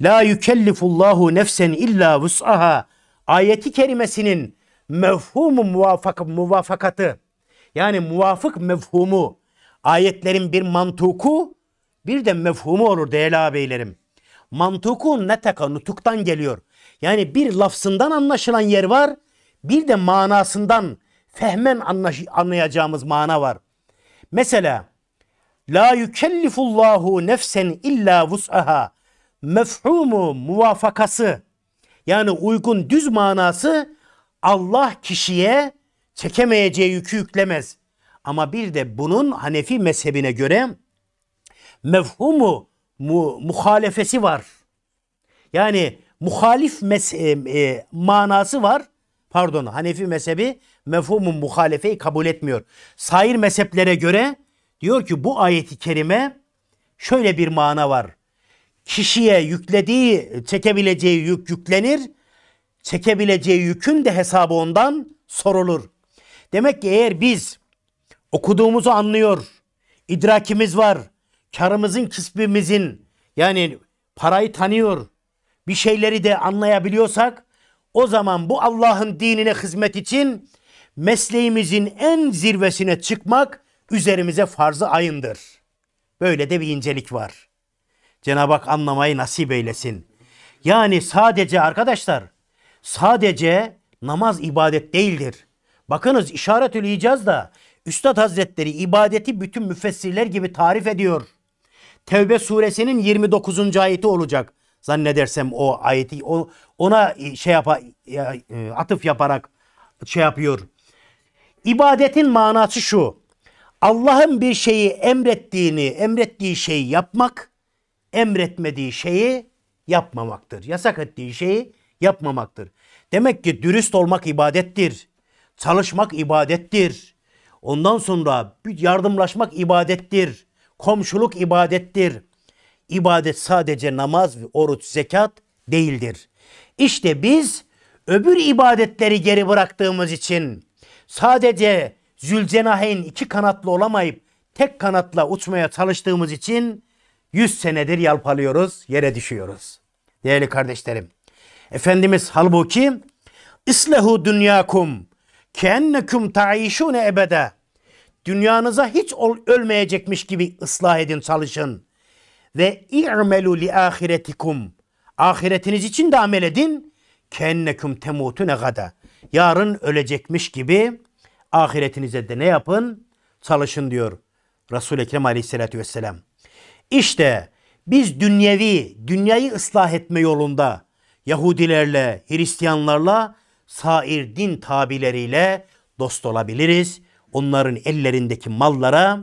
la yükellifullahu nefsen illa vus'aha ayeti kerimesinin mefhumu muvafak, muvafakatı yani muvafık mefhumu, ayetlerin bir mantuku, bir de mefhumu olur değerli ağabeylerim. Mantuku neteka, nutuktan geliyor. Yani bir lafzından anlaşılan yer var, bir de manasından fehmen anlayacağımız mana var. Mesela La yükellifullahu nefsen illa vus'aha mefhumu muvafakası yani uygun düz manası Allah kişiye çekemeyeceği yükü yüklemez. Ama bir de bunun Hanefi mezhebine göre mevhumu mu, muhalefesi var. Yani muhalif mezhe, e, e manası var. Pardon Hanefi mezhebi mefhumu muhalefeyi kabul etmiyor. Sair mezheplere göre diyor ki bu ayeti kerime şöyle bir mana var. Kişiye yüklediği, çekebileceği yük yüklenir. Çekebileceği yükün de hesabı ondan sorulur. Demek ki eğer biz okuduğumuzu anlıyor, idrakimiz var, karımızın kisbimizin yani parayı tanıyor, bir şeyleri de anlayabiliyorsak o zaman bu Allah'ın dinine hizmet için mesleğimizin en zirvesine çıkmak üzerimize farz ayındır. Böyle de bir incelik var. Cenab-ı Hak anlamayı nasip eylesin. Yani sadece arkadaşlar sadece namaz ibadet değildir. Bakınız işaretül icaz da Üstad Hazretleri ibadeti bütün müfessirler gibi tarif ediyor. Tevbe suresinin 29. ayeti olacak. Zannedersem o ayeti o, ona e, şey yapa, e, atıf yaparak şey yapıyor. İbadetin manası şu. Allah'ın bir şeyi emrettiğini, emrettiği şeyi yapmak, emretmediği şeyi yapmamaktır. Yasak ettiği şeyi yapmamaktır. Demek ki dürüst olmak ibadettir. Çalışmak ibadettir. Ondan sonra yardımlaşmak ibadettir. Komşuluk ibadettir. İbadet sadece namaz, oruç, zekat değildir. İşte biz öbür ibadetleri geri bıraktığımız için sadece Zülcenaheyn iki kanatlı olamayıp tek kanatla uçmaya çalıştığımız için yüz senedir yalpalıyoruz, yere düşüyoruz. Değerli kardeşlerim, Efendimiz halbuki İslehu dünyakum Kennekum taişune ebede. Dünyanıza hiç ol, ölmeyecekmiş gibi ıslah edin, çalışın. Ve i'melu li ahiretikum. Ahiretiniz için de amel edin. Kennekum temutune gada. Yarın ölecekmiş gibi ahiretinize de ne yapın? Çalışın diyor Resul-i Ekrem aleyhissalatü vesselam. İşte biz dünyevi, dünyayı ıslah etme yolunda Yahudilerle, Hristiyanlarla sair din tabileriyle dost olabiliriz. Onların ellerindeki mallara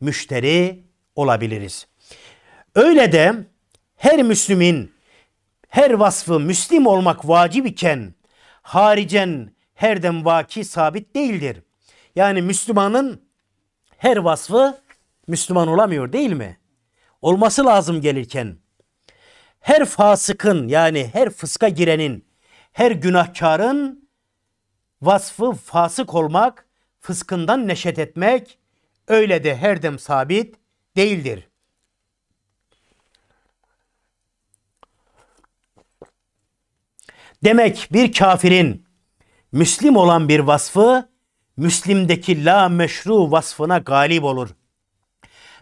müşteri olabiliriz. Öyle de her Müslümin her vasfı Müslim olmak vacip iken haricen herden vaki sabit değildir. Yani Müslümanın her vasfı Müslüman olamıyor değil mi? Olması lazım gelirken. Her fasıkın yani her fıska girenin her günahkarın vasfı fasık olmak, fıskından neşet etmek öyle de her dem sabit değildir. Demek bir kafirin Müslim olan bir vasfı Müslim'deki la meşru vasfına galip olur.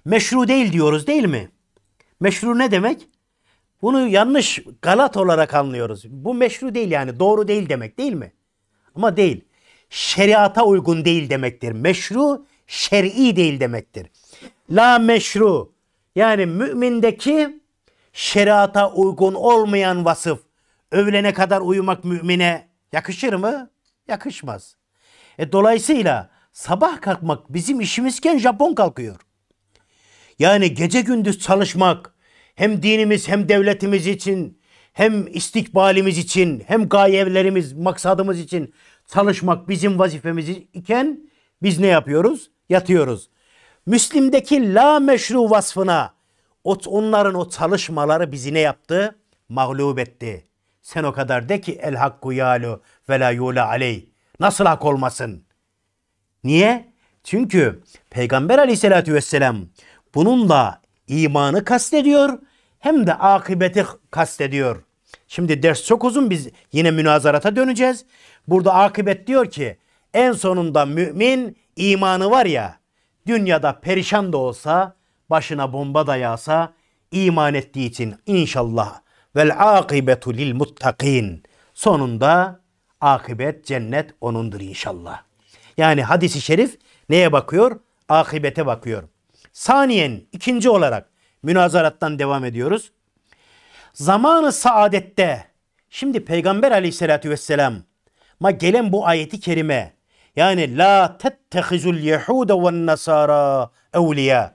Meşru değil diyoruz değil mi? Meşru ne demek? Bunu yanlış galat olarak anlıyoruz. Bu meşru değil yani doğru değil demek değil mi? Ama değil. Şeriata uygun değil demektir. Meşru şer'i değil demektir. La meşru yani mümindeki şeriata uygun olmayan vasıf övlene kadar uyumak mümine yakışır mı? Yakışmaz. E, dolayısıyla sabah kalkmak bizim işimizken Japon kalkıyor. Yani gece gündüz çalışmak, hem dinimiz hem devletimiz için hem istikbalimiz için hem gayelerimiz, maksadımız için çalışmak bizim vazifemiz iken biz ne yapıyoruz? Yatıyoruz. Müslim'deki la meşru vasfına onların o çalışmaları bizi ne yaptı? Mağlup etti. Sen o kadar de ki el hakku yalu ve la yula aleyh. Nasıl hak olmasın? Niye? Çünkü Peygamber aleyhissalatü vesselam bununla imanı kastediyor hem de akıbeti kastediyor. Şimdi ders çok uzun biz yine münazarata döneceğiz. Burada akıbet diyor ki en sonunda mümin imanı var ya dünyada perişan da olsa başına bomba da yağsa iman ettiği için inşallah vel akibetu lil muttakin sonunda akıbet cennet onundur inşallah. Yani hadisi şerif neye bakıyor? Akibete bakıyor. Saniyen ikinci olarak münazarattan devam ediyoruz. Zamanı saadette şimdi Peygamber aleyhissalatü Ma gelen bu ayeti kerime yani la tettehizul yehuda ve nasara evliya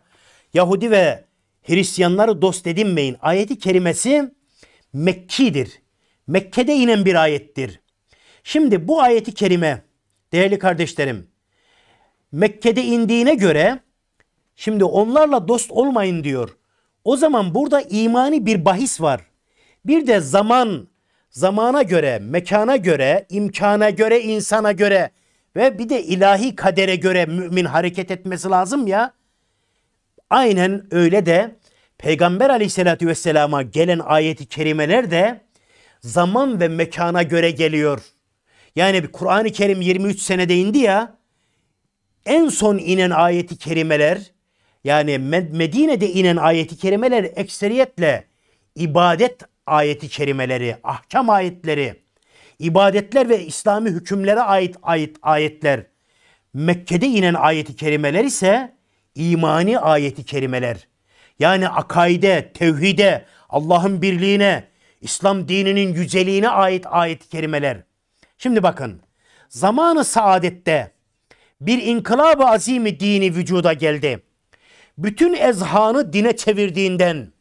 Yahudi ve Hristiyanları dost edinmeyin ayeti kerimesi Mekki'dir. Mekke'de inen bir ayettir. Şimdi bu ayeti kerime değerli kardeşlerim Mekke'de indiğine göre Şimdi onlarla dost olmayın diyor. O zaman burada imani bir bahis var. Bir de zaman, zamana göre, mekana göre, imkana göre, insana göre ve bir de ilahi kadere göre mümin hareket etmesi lazım ya. Aynen öyle de Peygamber aleyhissalatü vesselama gelen ayeti kerimeler de zaman ve mekana göre geliyor. Yani Kur'an-ı Kerim 23 senede indi ya en son inen ayeti kerimeler yani Medine'de inen ayeti kerimeler ekseriyetle ibadet ayeti kerimeleri, ahkam ayetleri, ibadetler ve İslami hükümlere ait ait ayetler. Mekke'de inen ayeti kerimeler ise imani ayeti kerimeler. Yani akaide, tevhide, Allah'ın birliğine, İslam dininin yüceliğine ait ayet-i kerimeler. Şimdi bakın. Zamanı saadette bir inkılab-ı azimi dini vücuda geldi bütün ezhanı dine çevirdiğinden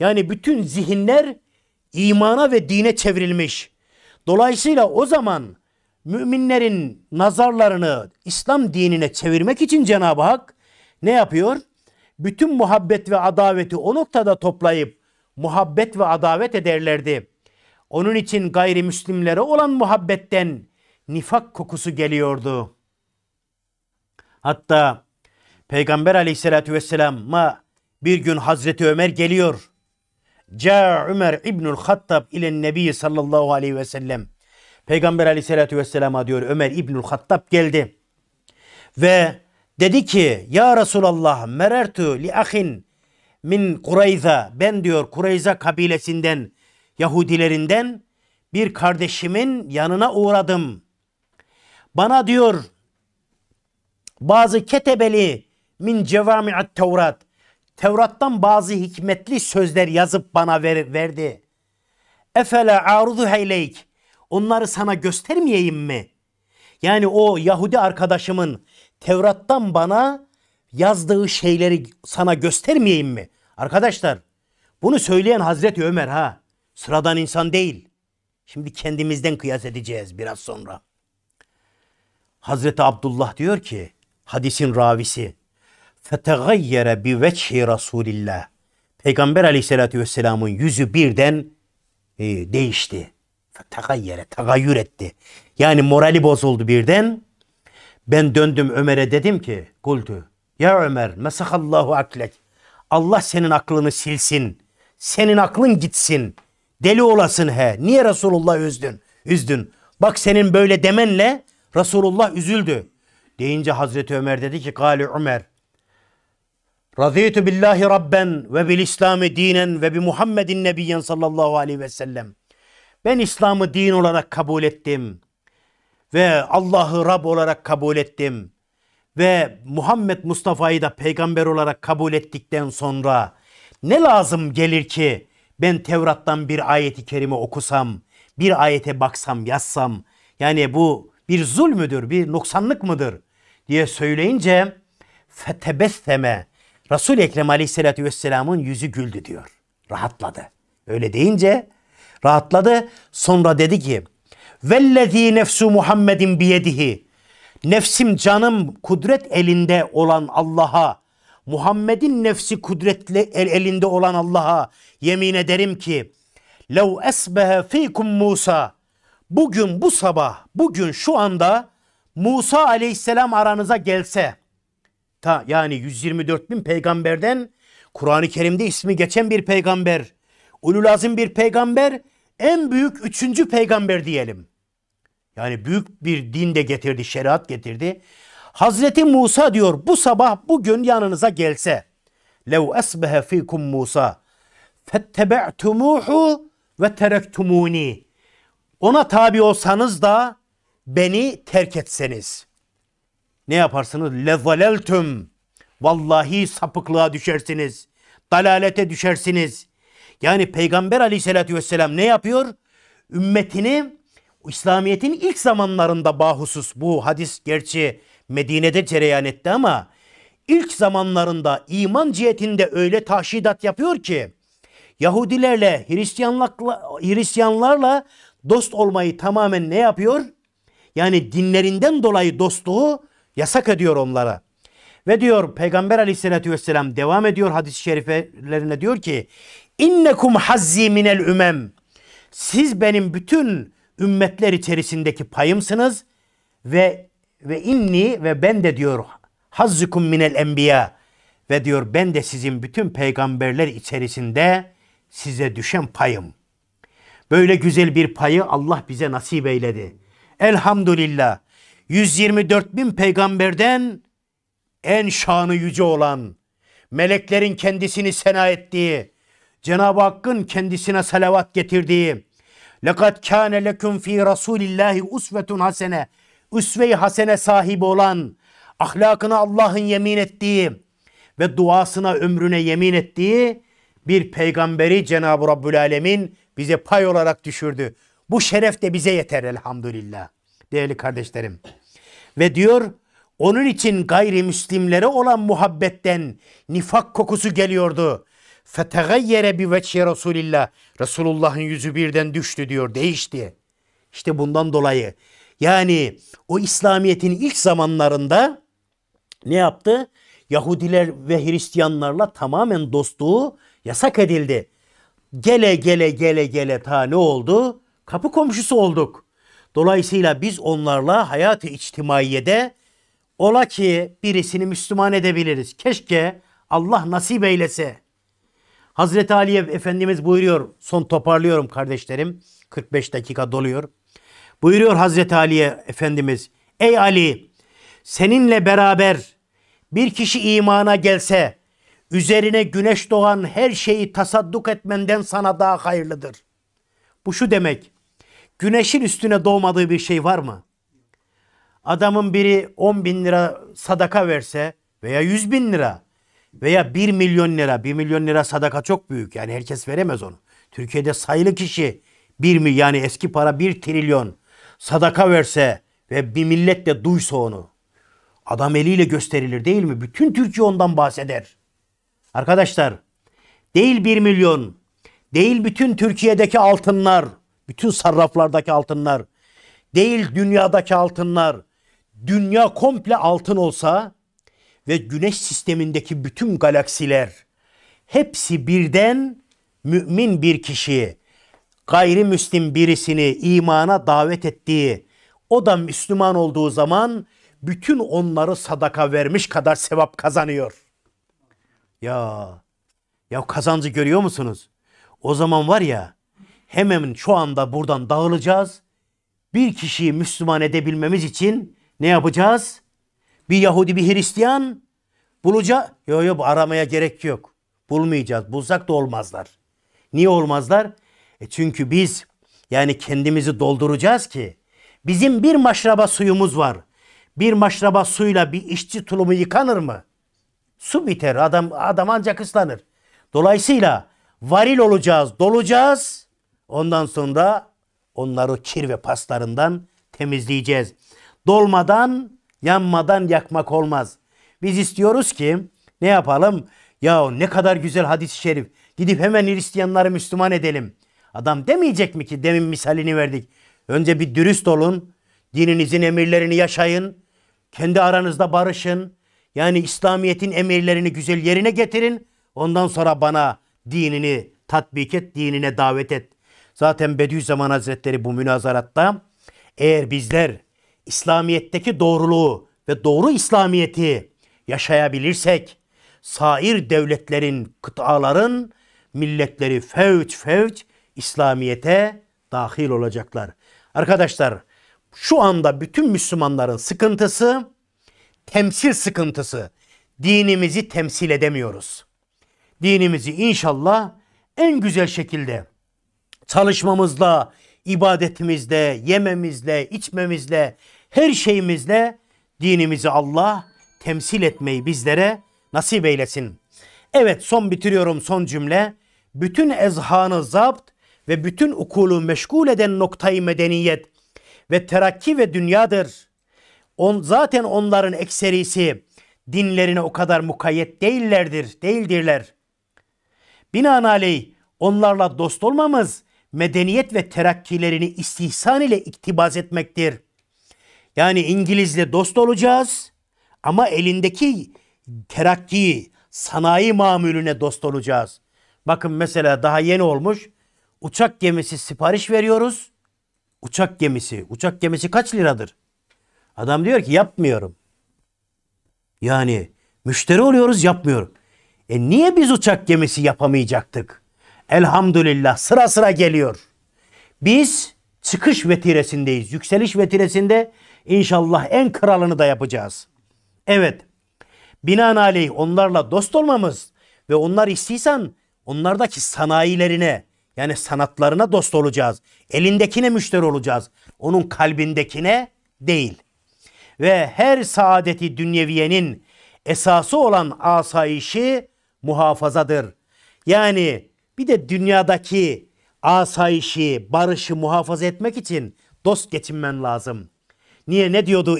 yani bütün zihinler imana ve dine çevrilmiş. Dolayısıyla o zaman müminlerin nazarlarını İslam dinine çevirmek için Cenab-ı Hak ne yapıyor? Bütün muhabbet ve adaveti o noktada toplayıp muhabbet ve adavet ederlerdi. Onun için gayrimüslimlere olan muhabbetten nifak kokusu geliyordu. Hatta Peygamber aleyhissalatü vesselam'a bir gün Hazreti Ömer geliyor. Ca Ömer İbnül Hattab ile Nebi sallallahu aleyhi ve sellem. Peygamber aleyhissalatü vesselama diyor Ömer İbnül Hattab geldi. Ve dedi ki ya Resulallah merertu li ahin min Kureyza. Ben diyor Kureyza kabilesinden Yahudilerinden bir kardeşimin yanına uğradım. Bana diyor bazı ketebeli min cevami'at Tevrat. Tevrat'tan bazı hikmetli sözler yazıp bana ver, verdi. Efele arudu heyleyk. Onları sana göstermeyeyim mi? Yani o Yahudi arkadaşımın Tevrat'tan bana yazdığı şeyleri sana göstermeyeyim mi? Arkadaşlar bunu söyleyen Hazreti Ömer ha. Sıradan insan değil. Şimdi kendimizden kıyas edeceğiz biraz sonra. Hazreti Abdullah diyor ki hadisin ravisi fetegayyere bi veçhi Resulillah. Peygamber aleyhissalatü vesselamın yüzü birden e, değişti. Fetegayyere, tagayyür etti. Yani morali bozuldu birden. Ben döndüm Ömer'e dedim ki, kultu, ya Ömer, mesahallahu aklek. Allah senin aklını silsin. Senin aklın gitsin. Deli olasın he. Niye Resulullah üzdün? Üzdün. Bak senin böyle demenle Resulullah üzüldü. Deyince Hazreti Ömer dedi ki, Gali Ömer, Radıytu billahi rabben ve bil İslami dinen ve bi Muhammedin nebiyen sallallahu aleyhi ve sellem. Ben İslam'ı din olarak kabul ettim. Ve Allah'ı Rab olarak kabul ettim. Ve Muhammed Mustafa'yı da peygamber olarak kabul ettikten sonra ne lazım gelir ki ben Tevrat'tan bir ayeti kerime okusam, bir ayete baksam, yazsam. Yani bu bir zulmüdür, bir noksanlık mıdır diye söyleyince fetebesseme Resul-i Ekrem aleyhissalatü vesselamın yüzü güldü diyor. Rahatladı. Öyle deyince rahatladı. Sonra dedi ki Vellezî nefsu Muhammedin biyedihi Nefsim canım kudret elinde olan Allah'a Muhammed'in nefsi kudretli el elinde olan Allah'a yemin ederim ki lev esbehe fikum Musa bugün bu sabah bugün şu anda Musa aleyhisselam aranıza gelse ta yani 124 bin peygamberden Kur'an-ı Kerim'de ismi geçen bir peygamber, ululazım bir peygamber, en büyük üçüncü peygamber diyelim. Yani büyük bir din de getirdi, şeriat getirdi. Hazreti Musa diyor bu sabah bugün yanınıza gelse. Lev esbehe fikum Musa fettebe'tumuhu ve terektumuni. Ona tabi olsanız da beni terk etseniz ne yaparsınız? Lezaleltüm. Vallahi sapıklığa düşersiniz. Dalalete düşersiniz. Yani Peygamber aleyhissalatü vesselam ne yapıyor? Ümmetini İslamiyet'in ilk zamanlarında bahusus bu hadis gerçi Medine'de cereyan etti ama ilk zamanlarında iman cihetinde öyle tahşidat yapıyor ki Yahudilerle Hristiyanlarla, Hristiyanlarla dost olmayı tamamen ne yapıyor? Yani dinlerinden dolayı dostluğu Yasak ediyor onlara. Ve diyor Peygamber aleyhissalatü vesselam devam ediyor hadis-i şeriflerine diyor ki innekum hazzi minel ümem siz benim bütün ümmetler içerisindeki payımsınız ve ve inni ve ben de diyor hazzukum minel enbiya ve diyor ben de sizin bütün peygamberler içerisinde size düşen payım. Böyle güzel bir payı Allah bize nasip eyledi. Elhamdülillah. 124 bin peygamberden en şanı yüce olan, meleklerin kendisini sena ettiği, Cenab-ı Hakk'ın kendisine salavat getirdiği, لَقَدْ كَانَ لَكُمْ ف۪ي رَسُولِ اللّٰهِ اُسْوَةٌ hasene, üsve-i hasene sahibi olan, ahlakına Allah'ın yemin ettiği ve duasına ömrüne yemin ettiği bir peygamberi Cenab-ı Rabbül Alemin bize pay olarak düşürdü. Bu şeref de bize yeter elhamdülillah değerli kardeşlerim. Ve diyor onun için gayrimüslimlere olan muhabbetten nifak kokusu geliyordu. Fetegayyere bi veçhi Resulillah. Resulullah'ın yüzü birden düştü diyor, değişti. İşte bundan dolayı yani o İslamiyet'in ilk zamanlarında ne yaptı? Yahudiler ve Hristiyanlarla tamamen dostluğu yasak edildi. Gele gele gele gele ta ne oldu? Kapı komşusu olduk. Dolayısıyla biz onlarla hayatı içtimaiyede ola ki birisini Müslüman edebiliriz. Keşke Allah nasip eylese. Hazreti Ali Efendimiz buyuruyor. Son toparlıyorum kardeşlerim. 45 dakika doluyor. Buyuruyor Hazreti Ali Efendimiz. Ey Ali seninle beraber bir kişi imana gelse üzerine güneş doğan her şeyi tasadduk etmenden sana daha hayırlıdır. Bu şu demek güneşin üstüne doğmadığı bir şey var mı? Adamın biri 10 bin lira sadaka verse veya 100 bin lira veya 1 milyon lira. 1 milyon lira sadaka çok büyük yani herkes veremez onu. Türkiye'de sayılı kişi 1 mi yani eski para 1 trilyon sadaka verse ve bir millet de duysa onu. Adam eliyle gösterilir değil mi? Bütün Türkiye ondan bahseder. Arkadaşlar değil 1 milyon, değil bütün Türkiye'deki altınlar, bütün sarraflardaki altınlar değil dünyadaki altınlar dünya komple altın olsa ve güneş sistemindeki bütün galaksiler hepsi birden mümin bir kişi gayrimüslim birisini imana davet ettiği o da Müslüman olduğu zaman bütün onları sadaka vermiş kadar sevap kazanıyor. Ya ya kazancı görüyor musunuz? O zaman var ya hemen şu anda buradan dağılacağız. Bir kişiyi Müslüman edebilmemiz için ne yapacağız? Bir Yahudi bir Hristiyan bulacağız. Yok yok aramaya gerek yok. Bulmayacağız. Bulsak da olmazlar. Niye olmazlar? E çünkü biz yani kendimizi dolduracağız ki bizim bir maşraba suyumuz var. Bir maşraba suyla bir işçi tulumu yıkanır mı? Su biter. Adam adam ancak ıslanır. Dolayısıyla varil olacağız, dolacağız. Ondan sonra onları kir ve paslarından temizleyeceğiz. Dolmadan, yanmadan yakmak olmaz. Biz istiyoruz ki ne yapalım? Ya ne kadar güzel hadis-i şerif. Gidip hemen Hristiyanları Müslüman edelim. Adam demeyecek mi ki demin misalini verdik. Önce bir dürüst olun. Dininizin emirlerini yaşayın. Kendi aranızda barışın. Yani İslamiyet'in emirlerini güzel yerine getirin. Ondan sonra bana dinini tatbik et, dinine davet et. Zaten Bediüzzaman Hazretleri bu münazaratta eğer bizler İslamiyet'teki doğruluğu ve doğru İslamiyet'i yaşayabilirsek sair devletlerin, kıtaların milletleri fevç fevç İslamiyet'e dahil olacaklar. Arkadaşlar şu anda bütün Müslümanların sıkıntısı temsil sıkıntısı. Dinimizi temsil edemiyoruz. Dinimizi inşallah en güzel şekilde çalışmamızla, ibadetimizle, yememizle, içmemizle, her şeyimizle dinimizi Allah temsil etmeyi bizlere nasip eylesin. Evet son bitiriyorum son cümle. Bütün ezhanı zapt ve bütün ukulu meşgul eden noktayı medeniyet ve terakki ve dünyadır. On, zaten onların ekserisi dinlerine o kadar mukayyet değillerdir, değildirler. Binaenaleyh onlarla dost olmamız medeniyet ve terakkilerini istihsan ile iktibaz etmektir. Yani İngilizle dost olacağız ama elindeki terakki, sanayi mamülüne dost olacağız. Bakın mesela daha yeni olmuş uçak gemisi sipariş veriyoruz. Uçak gemisi. Uçak gemisi kaç liradır? Adam diyor ki yapmıyorum. Yani müşteri oluyoruz yapmıyorum. E niye biz uçak gemisi yapamayacaktık? Elhamdülillah sıra sıra geliyor. Biz çıkış vetiresindeyiz. Yükseliş vetiresinde inşallah en kralını da yapacağız. Evet. Binaenaleyh onlarla dost olmamız ve onlar istiyorsan onlardaki sanayilerine yani sanatlarına dost olacağız. Elindekine müşteri olacağız. Onun kalbindekine değil. Ve her saadeti dünyeviyenin esası olan asayişi muhafazadır. Yani bir de dünyadaki asayişi, barışı muhafaza etmek için dost getirmen lazım. Niye ne diyordu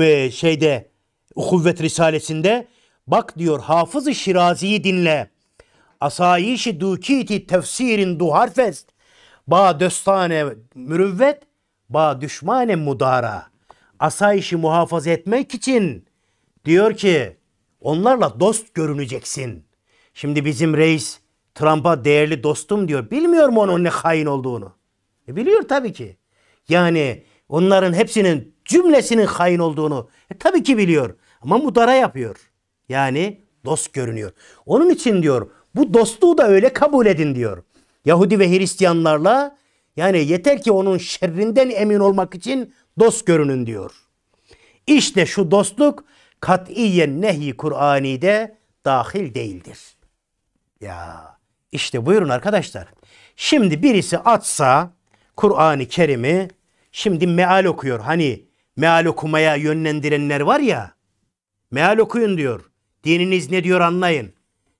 e, şeyde Kuvvet Risalesinde? Bak diyor Hafız-ı Şirazi'yi dinle. Asayişi dukiti tefsirin du harfest. Ba döstane mürüvvet, ba düşmane mudara. Asayişi muhafaza etmek için diyor ki onlarla dost görüneceksin. Şimdi bizim reis Trump'a değerli dostum diyor. Bilmiyor mu onun ne hain olduğunu? E biliyor tabii ki. Yani onların hepsinin cümlesinin hain olduğunu e tabii ki biliyor. Ama mudara yapıyor. Yani dost görünüyor. Onun için diyor bu dostluğu da öyle kabul edin diyor. Yahudi ve Hristiyanlarla yani yeter ki onun şerrinden emin olmak için dost görünün diyor. İşte şu dostluk katiyen nehi Kur'ani'de dahil değildir. Ya işte buyurun arkadaşlar. Şimdi birisi atsa Kur'an-ı Kerim'i şimdi meal okuyor. Hani meal okumaya yönlendirenler var ya. Meal okuyun diyor. Dininiz ne diyor anlayın.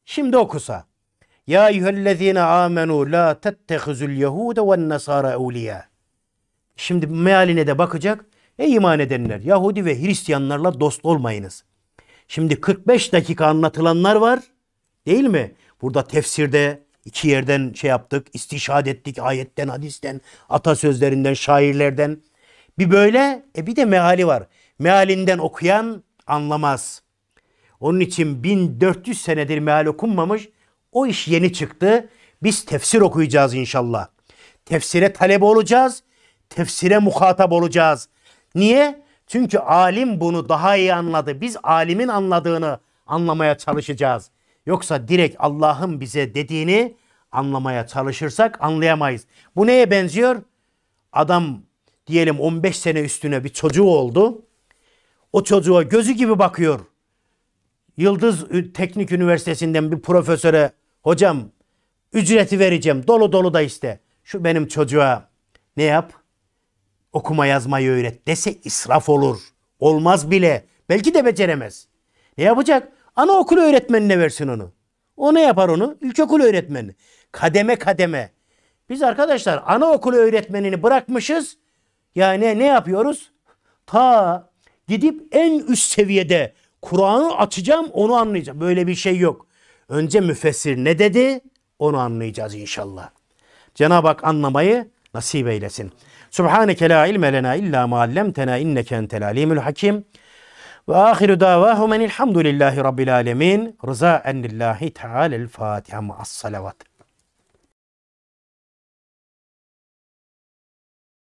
Şimdi okusa. Ya eyyühellezine amenu la tettehizul yehude ve nasara evliya. Şimdi mealine de bakacak. Ey iman edenler Yahudi ve Hristiyanlarla dost olmayınız. Şimdi 45 dakika anlatılanlar var. Değil mi? Burada tefsirde, iki yerden şey yaptık, istişad ettik ayetten, hadisten, atasözlerinden, şairlerden. Bir böyle, e bir de meali var. Mealinden okuyan anlamaz. Onun için 1400 senedir meal okunmamış. O iş yeni çıktı. Biz tefsir okuyacağız inşallah. Tefsire talep olacağız. Tefsire muhatap olacağız. Niye? Çünkü alim bunu daha iyi anladı. Biz alimin anladığını anlamaya çalışacağız. Yoksa direkt Allah'ın bize dediğini anlamaya çalışırsak anlayamayız. Bu neye benziyor? Adam diyelim 15 sene üstüne bir çocuğu oldu. O çocuğa gözü gibi bakıyor. Yıldız Teknik Üniversitesi'nden bir profesöre hocam ücreti vereceğim dolu dolu da işte şu benim çocuğa ne yap? Okuma yazmayı öğret dese israf olur. Olmaz bile. Belki de beceremez. Ne yapacak? Anaokul öğretmenine versin onu. O ne yapar onu? İlkokul öğretmeni. Kademe kademe. Biz arkadaşlar anaokul öğretmenini bırakmışız. Yani ne yapıyoruz? Ta gidip en üst seviyede Kur'an'ı açacağım onu anlayacağım. Böyle bir şey yok. Önce müfessir ne dedi onu anlayacağız inşallah. Cenab-ı Hak anlamayı nasip eylesin. Subhaneke la ilme lena illa ma allamtena inneke entel alimul hakim. وآخر دعواهم أن الحمد لله رب العالمين رزاء لله تعالى الفاتحة مع الصلوات